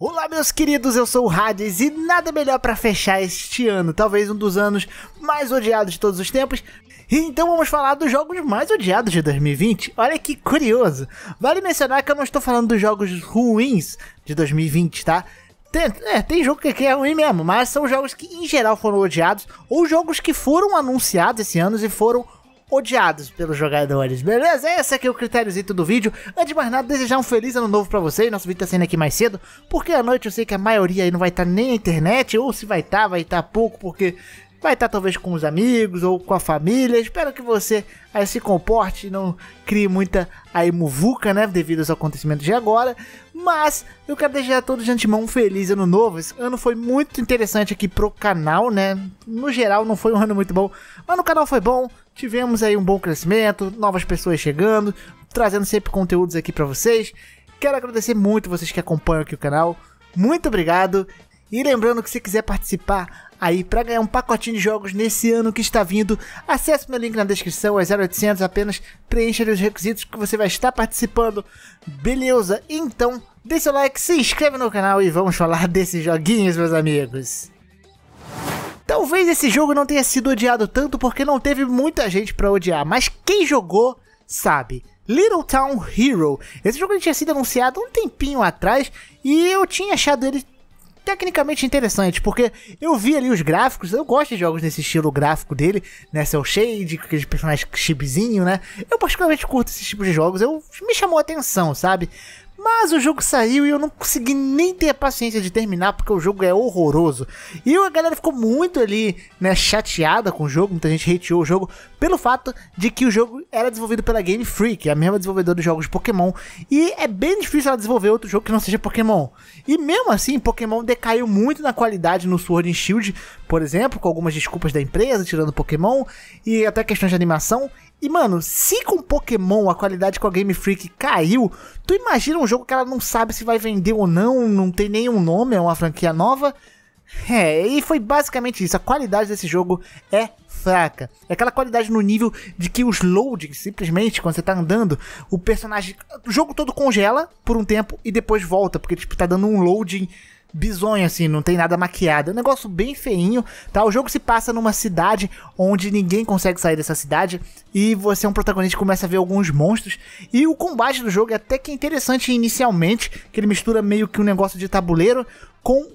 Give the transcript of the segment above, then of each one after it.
Olá, meus queridos, eu sou o Hades e nada melhor para fechar este ano, talvez um dos anos mais odiados de todos os tempos. Então vamos falar dos jogos mais odiados de 2020. Olha que curioso. Vale mencionar que eu não estou falando dos jogos ruins de 2020, tá? Tem, é, tem jogo é, que é ruim mesmo, mas são jogos que em geral foram odiados ou jogos que foram anunciados esse ano e foram odiados odiados pelos jogadores, beleza? Esse aqui é o critériozinho do vídeo. Antes de mais nada, desejar um feliz ano novo pra vocês. Nosso vídeo tá saindo aqui mais cedo, porque à noite eu sei que a maioria aí não vai estar tá nem na internet, ou se vai estar, tá, vai estar tá pouco, porque vai estar tá talvez com os amigos ou com a família. Espero que você aí eh, se comporte e não crie muita aí muvuca, né, devido aos acontecimentos de agora. Mas eu quero deixar todos de antemão um feliz ano novo. Esse ano foi muito interessante aqui pro canal, né? No geral, não foi um ano muito bom, mas no canal foi bom. Tivemos aí um bom crescimento, novas pessoas chegando, trazendo sempre conteúdos aqui para vocês. Quero agradecer muito vocês que acompanham aqui o canal. Muito obrigado. E lembrando que se quiser participar aí para ganhar um pacotinho de jogos nesse ano que está vindo, acesse meu link na descrição, é 0800, apenas preencha os requisitos que você vai estar participando. Beleza? Então, Dê seu like, se inscreva no canal e vamos falar desses joguinhos, meus amigos. Talvez esse jogo não tenha sido odiado tanto porque não teve muita gente para odiar, mas quem jogou sabe. Little Town Hero. Esse jogo tinha sido anunciado um tempinho atrás e eu tinha achado ele tecnicamente interessante, porque eu vi ali os gráficos, eu gosto de jogos nesse estilo gráfico dele, né, cel shade, aqueles personagens chipzinho, né, eu particularmente curto esses tipos de jogos, eu, me chamou a atenção, sabe, mas o jogo saiu e eu não consegui nem ter a paciência de terminar, porque o jogo é horroroso. E a galera ficou muito ali, né, chateada com o jogo, muita gente hateou o jogo, pelo fato de que o jogo era desenvolvido pela Game Freak, é a mesma desenvolvedora dos jogos de Pokémon, e é bem difícil ela desenvolver outro jogo que não seja Pokémon. E mesmo assim, Pokémon decaiu muito na qualidade no Sword and Shield, por exemplo, com algumas desculpas da empresa, tirando Pokémon, e até questões de animação. E, mano, se com Pokémon a qualidade com a Game Freak caiu, tu imagina um jogo que ela não sabe se vai vender ou não, não tem nenhum nome, é uma franquia nova. É, e foi basicamente isso. A qualidade desse jogo é fraca. É aquela qualidade no nível de que os loadings, simplesmente, quando você tá andando, o personagem. O jogo todo congela por um tempo e depois volta, porque tipo, tá dando um loading bizonho, assim, não tem nada maquiado. É um negócio bem feinho, tá? O jogo se passa numa cidade onde ninguém consegue sair dessa cidade e você é um protagonista e começa a ver alguns monstros. E o combate do jogo é até que interessante inicialmente, que ele mistura meio que um negócio de tabuleiro com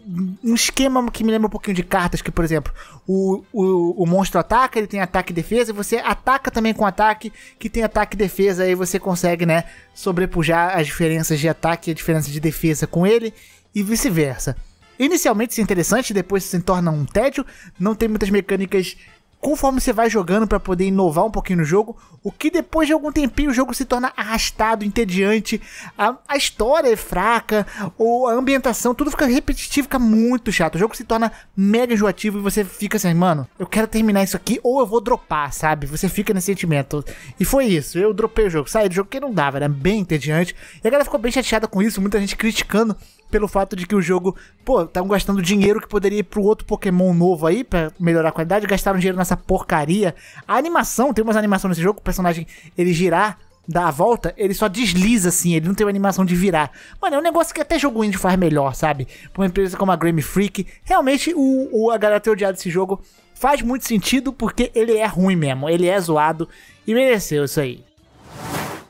um esquema que me lembra um pouquinho de cartas, que, por exemplo, o, o, o monstro ataca, ele tem ataque e defesa, e você ataca também com ataque, que tem ataque e defesa, aí você consegue, né, sobrepujar as diferenças de ataque e a diferença de defesa com ele, e vice-versa. Inicialmente isso é interessante, depois se torna um tédio, não tem muitas mecânicas conforme você vai jogando para poder inovar um pouquinho no jogo, o que depois de algum tempinho o jogo se torna arrastado, entediante, a, a história é fraca, ou a ambientação, tudo fica repetitivo, fica muito chato. O jogo se torna mega enjoativo e você fica assim, mano, eu quero terminar isso aqui ou eu vou dropar, sabe? Você fica nesse sentimento. E foi isso, eu dropei o jogo, saí do jogo que não dava, era bem entediante. E a galera ficou bem chateada com isso, muita gente criticando pelo fato de que o jogo, pô, estavam gastando dinheiro que poderia ir pro outro Pokémon novo aí, pra melhorar a qualidade, gastaram dinheiro nessa porcaria. A animação, tem umas animações nesse jogo, o personagem, ele girar, dá a volta, ele só desliza assim, ele não tem uma animação de virar. Mano, é um negócio que até jogo indie faz melhor, sabe? Pra uma empresa como a Grammy Freak, realmente o, o a galera ter odiado esse jogo faz muito sentido porque ele é ruim mesmo, ele é zoado e mereceu isso aí.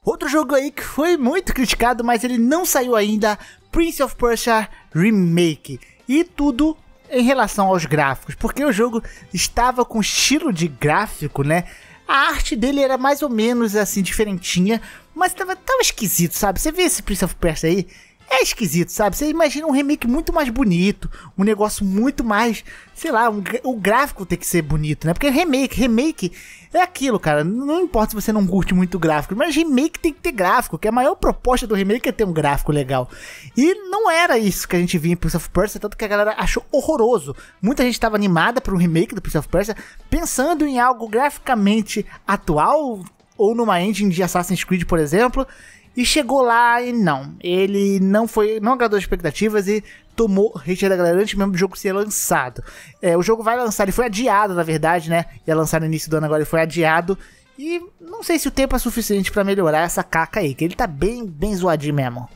Outro jogo aí que foi muito criticado, mas ele não saiu ainda Prince of Persia Remake. E tudo em relação aos gráficos, porque o jogo estava com estilo de gráfico, né? A arte dele era mais ou menos assim, diferentinha, mas tava, tava esquisito, sabe? Você vê esse Prince of Persia aí, é esquisito, sabe? Você imagina um remake muito mais bonito, um negócio muito mais, sei lá, um, o gráfico tem que ser bonito, né? Porque remake, remake é aquilo, cara. Não importa se você não curte muito gráfico, mas remake tem que ter gráfico, que a maior proposta do remake é ter um gráfico legal. E não era isso que a gente via em Prince of Persia, tanto que a galera achou horroroso. Muita gente estava animada para um remake do Prince of Persia, pensando em algo graficamente atual ou numa engine de Assassin's Creed, por exemplo, e chegou lá e não. Ele não foi. não agradou as expectativas e tomou hater da galera antes mesmo do jogo ser lançado. É, o jogo vai lançar, ele foi adiado, na verdade, né? Ia lançar no início do ano agora, ele foi adiado. E não sei se o tempo é suficiente para melhorar essa caca aí, que ele tá bem, bem zoadinho mesmo.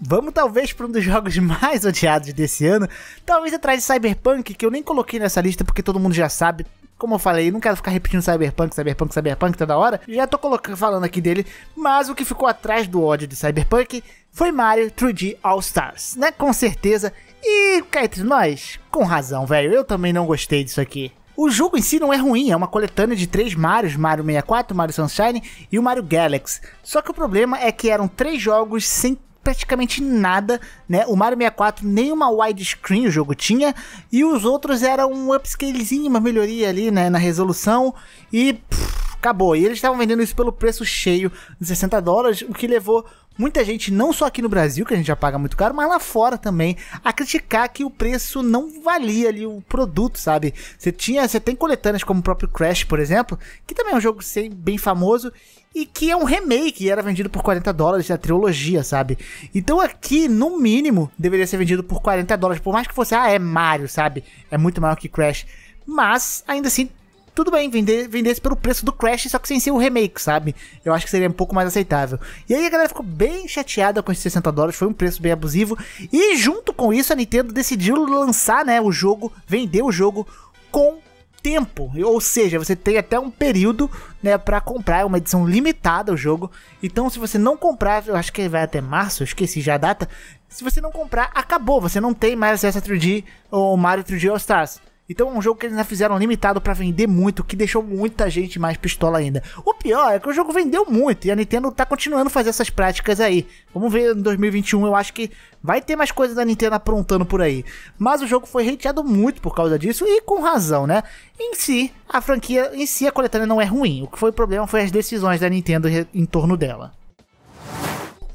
Vamos talvez para um dos jogos mais odiados desse ano, talvez atrás de Cyberpunk, que eu nem coloquei nessa lista porque todo mundo já sabe, como eu falei, não quero ficar repetindo Cyberpunk, Cyberpunk, Cyberpunk toda hora. Já tô colocando, falando aqui dele, mas o que ficou atrás do ódio de Cyberpunk foi Mario 3D All Stars, né? Com certeza. E cá entre nós, com razão, velho. Eu também não gostei disso aqui. O jogo em si não é ruim, é uma coletânea de três Marios, Mario 64, Mario Sunshine e o Mario Galaxy. Só que o problema é que eram três jogos sem praticamente nada, né? O Mario 64 nem uma widescreen o jogo tinha, e os outros eram um upscalezinho, uma melhoria ali, né, na resolução, e pff, acabou. E eles estavam vendendo isso pelo preço cheio de 60 dólares, o que levou muita gente, não só aqui no Brasil, que a gente já paga muito caro, mas lá fora também, a criticar que o preço não valia ali o produto, sabe? Você tinha, você tem coletâneas como o próprio Crash, por exemplo, que também é um jogo bem famoso e que é um remake, e era vendido por 40 dólares da trilogia, sabe? Então aqui, no mínimo, deveria ser vendido por 40 dólares, por mais que fosse, ah, é Mario, sabe? É muito maior que Crash. Mas, ainda assim, tudo bem, vender, vendesse pelo preço do Crash, só que sem ser o remake, sabe? Eu acho que seria um pouco mais aceitável. E aí a galera ficou bem chateada com esses 60 dólares, foi um preço bem abusivo. E junto com isso, a Nintendo decidiu lançar né, o jogo, vender o jogo com tempo, ou seja, você tem até um período, né, para comprar, é uma edição limitada o jogo. Então, se você não comprar, eu acho que vai até março, eu esqueci já a data. Se você não comprar, acabou, você não tem mais acesso a 3D ou Mario 3D All Stars. Então é um jogo que eles ainda fizeram limitado para vender muito, que deixou muita gente mais pistola ainda. O pior é que o jogo vendeu muito e a Nintendo tá continuando a fazer essas práticas aí. Vamos ver em 2021, eu acho que vai ter mais coisas da Nintendo aprontando por aí. Mas o jogo foi hateado muito por causa disso e com razão, né? Em si, a franquia, em si a coletânea não é ruim. O que foi o problema foi as decisões da Nintendo em torno dela.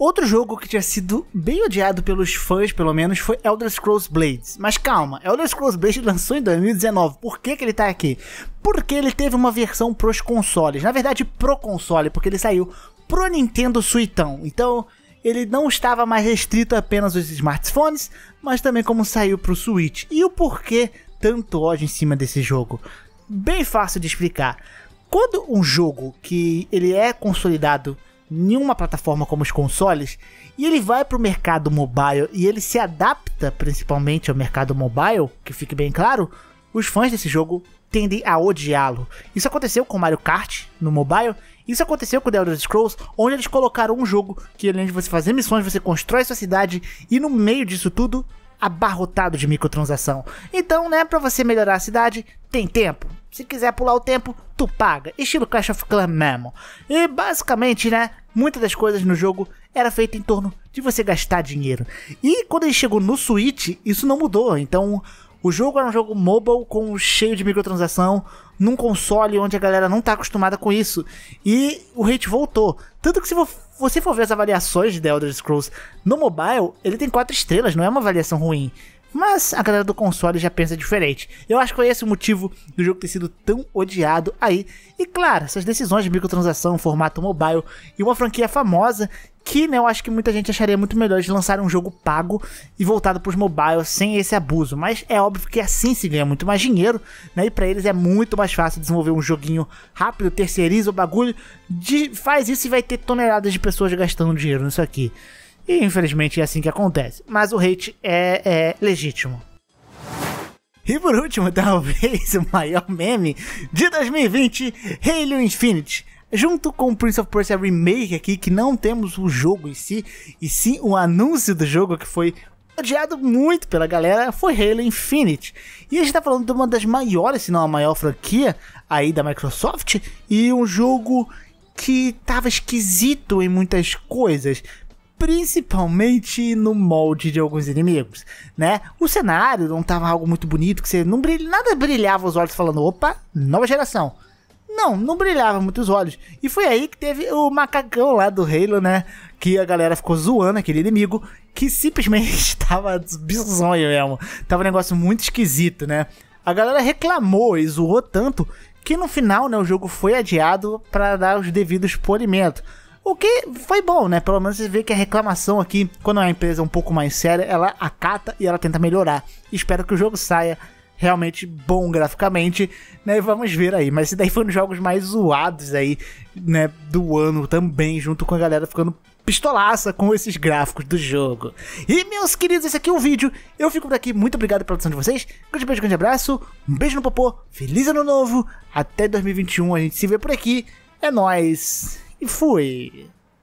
Outro jogo que tinha sido bem odiado pelos fãs, pelo menos, foi Elder Scrolls Blades. Mas calma, Elder Scrolls Blades lançou em 2019. Por que, que ele tá aqui? Porque ele teve uma versão pros consoles. Na verdade, pro console, porque ele saiu pro Nintendo Suitão. Então, ele não estava mais restrito apenas aos smartphones, mas também como saiu pro Switch. E o porquê tanto ódio em cima desse jogo? Bem fácil de explicar. Quando um jogo que ele é consolidado nenhuma plataforma como os consoles, e ele vai para o mercado mobile e ele se adapta principalmente ao mercado mobile, que fique bem claro, os fãs desse jogo tendem a odiá-lo. Isso aconteceu com Mario Kart no mobile, isso aconteceu com The Elder Scrolls, onde eles colocaram um jogo que além de você fazer missões, você constrói sua cidade e no meio disso tudo abarrotado de microtransação. Então, né, para você melhorar a cidade, tem tempo. Se quiser pular o tempo, tu paga. Estilo Clash of Clans mesmo. E basicamente, né? Muitas das coisas no jogo era feita em torno de você gastar dinheiro. E quando ele chegou no Switch, isso não mudou. Então, o jogo era um jogo mobile com cheio de microtransação, num console onde a galera não tá acostumada com isso. E o hate voltou. Tanto que se você for ver as avaliações de The Elder Scrolls no mobile, ele tem 4 estrelas, não é uma avaliação ruim. Mas a galera do console já pensa diferente. Eu acho que foi esse o motivo do jogo ter sido tão odiado aí. E claro, essas decisões de microtransação, formato mobile e uma franquia famosa que né, eu acho que muita gente acharia muito melhor de lançar um jogo pago e voltado para os mobiles sem esse abuso. Mas é óbvio que assim se ganha muito mais dinheiro, né? E para eles é muito mais fácil desenvolver um joguinho rápido, terceiriza o bagulho, de, faz isso e vai ter toneladas de pessoas gastando dinheiro nisso aqui. E infelizmente é assim que acontece. Mas o hate é, é legítimo. E por último, talvez o maior meme de 2020, Halo Infinite. Junto com Prince of Persia Remake aqui, que não temos o jogo em si, e sim o anúncio do jogo que foi odiado muito pela galera, foi Halo Infinite. E a gente está falando de uma das maiores, se não a maior franquia aí da Microsoft, e um jogo que estava esquisito em muitas coisas principalmente no molde de alguns inimigos, né? O cenário não tava algo muito bonito, que você não brilha, nada brilhava os olhos falando, opa, nova geração. Não, não brilhava muito os olhos. E foi aí que teve o macacão lá do Halo, né? Que a galera ficou zoando aquele inimigo, que simplesmente tava bizonho mesmo. Tava um negócio muito esquisito, né? A galera reclamou e zoou tanto que no final, né, o jogo foi adiado para dar os devidos polimentos. O que foi bom, né? Pelo menos você vê que a reclamação aqui, quando é uma empresa um pouco mais séria, ela acata e ela tenta melhorar. Espero que o jogo saia realmente bom graficamente, né? Vamos ver aí. Mas esse daí foi um dos jogos mais zoados aí, né? Do ano também, junto com a galera ficando pistolaça com esses gráficos do jogo. E, meus queridos, esse aqui é o vídeo. Eu fico por aqui. Muito obrigado pela atenção de vocês. Grande beijo, grande abraço. Um beijo no popô. Feliz ano novo. Até 2021. A gente se vê por aqui. É nóis. E fui!